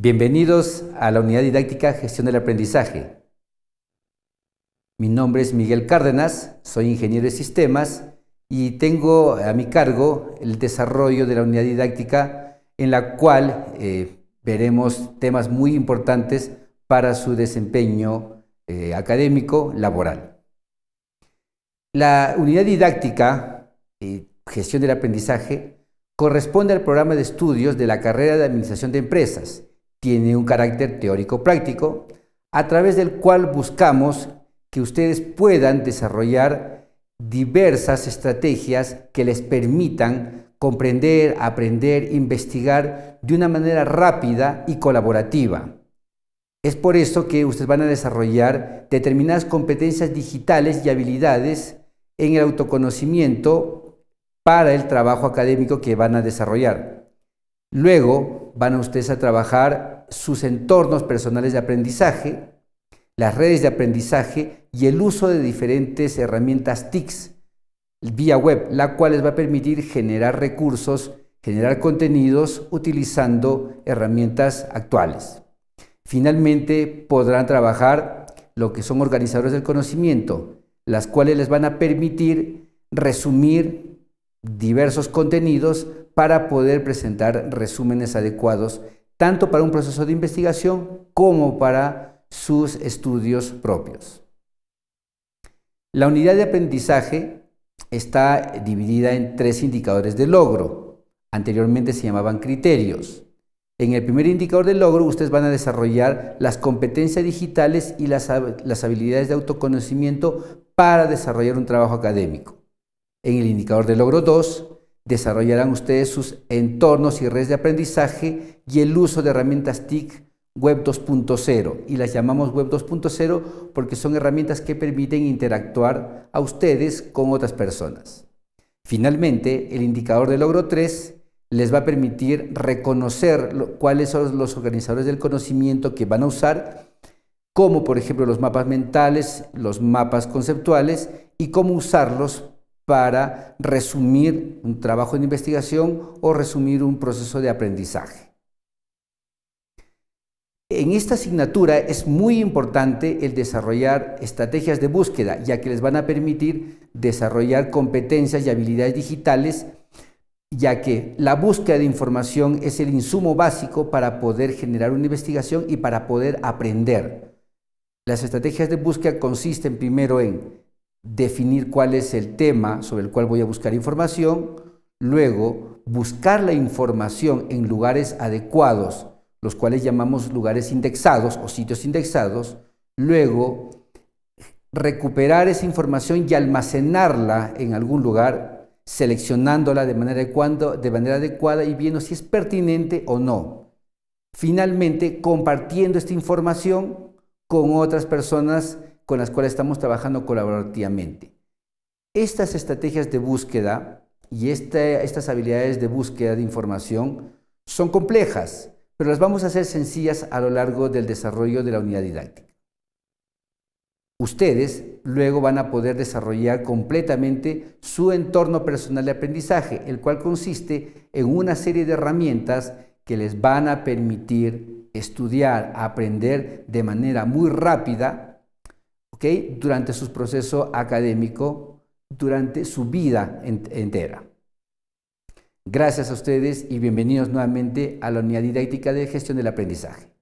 Bienvenidos a la unidad didáctica Gestión del Aprendizaje. Mi nombre es Miguel Cárdenas, soy ingeniero de sistemas y tengo a mi cargo el desarrollo de la unidad didáctica en la cual eh, veremos temas muy importantes para su desempeño eh, académico laboral. La unidad didáctica eh, Gestión del Aprendizaje corresponde al programa de estudios de la carrera de Administración de Empresas tiene un carácter teórico-práctico, a través del cual buscamos que ustedes puedan desarrollar diversas estrategias que les permitan comprender, aprender, investigar de una manera rápida y colaborativa. Es por eso que ustedes van a desarrollar determinadas competencias digitales y habilidades en el autoconocimiento para el trabajo académico que van a desarrollar. Luego, van a ustedes a trabajar sus entornos personales de aprendizaje, las redes de aprendizaje y el uso de diferentes herramientas TICs vía web, la cual les va a permitir generar recursos, generar contenidos utilizando herramientas actuales. Finalmente, podrán trabajar lo que son organizadores del conocimiento, las cuales les van a permitir resumir diversos contenidos para poder presentar resúmenes adecuados, tanto para un proceso de investigación como para sus estudios propios. La unidad de aprendizaje está dividida en tres indicadores de logro. Anteriormente se llamaban criterios. En el primer indicador de logro ustedes van a desarrollar las competencias digitales y las, habilidades de autoconocimiento para desarrollar un trabajo académico. En el indicador de logro 2, desarrollarán ustedes sus entornos y redes de aprendizaje y el uso de herramientas TIC Web 2.0. Y las llamamos Web 2.0 porque son herramientas que permiten interactuar a ustedes con otras personas. Finalmente, el indicador de logro 3 les va a permitir reconocer cuáles son los organizadores del conocimiento que van a usar, como por ejemplo los mapas mentales, los mapas conceptuales y cómo usarlos para resumir un trabajo de investigación o resumir un proceso de aprendizaje. En esta asignatura es muy importante el desarrollar estrategias de búsqueda, ya que les van a permitir desarrollar competencias y habilidades digitales, ya que la búsqueda de información es el insumo básico para poder generar una investigación y para poder aprender. Las estrategias de búsqueda consisten primero en definir cuál es el tema sobre el cual voy a buscar información, luego buscar la información en lugares adecuados, los cuales llamamos lugares indexados o sitios indexados, luego recuperar esa información y almacenarla en algún lugar, seleccionándola de manera, adecuada, de manera adecuada y viendo si es pertinente o no. Finalmente, compartiendo esta información con otras personas con las cuales estamos trabajando colaborativamente. Estas estrategias de búsqueda y estas habilidades de búsqueda de información son complejas, pero las vamos a hacer sencillas a lo largo del desarrollo de la unidad didáctica. Ustedes luego van a poder desarrollar completamente su entorno personal de aprendizaje, el cual consiste en una serie de herramientas que les van a permitir estudiar, aprender de manera muy rápida durante su proceso académico, durante su vida entera. Gracias a ustedes y bienvenidos nuevamente a la unidad didáctica de gestión del aprendizaje.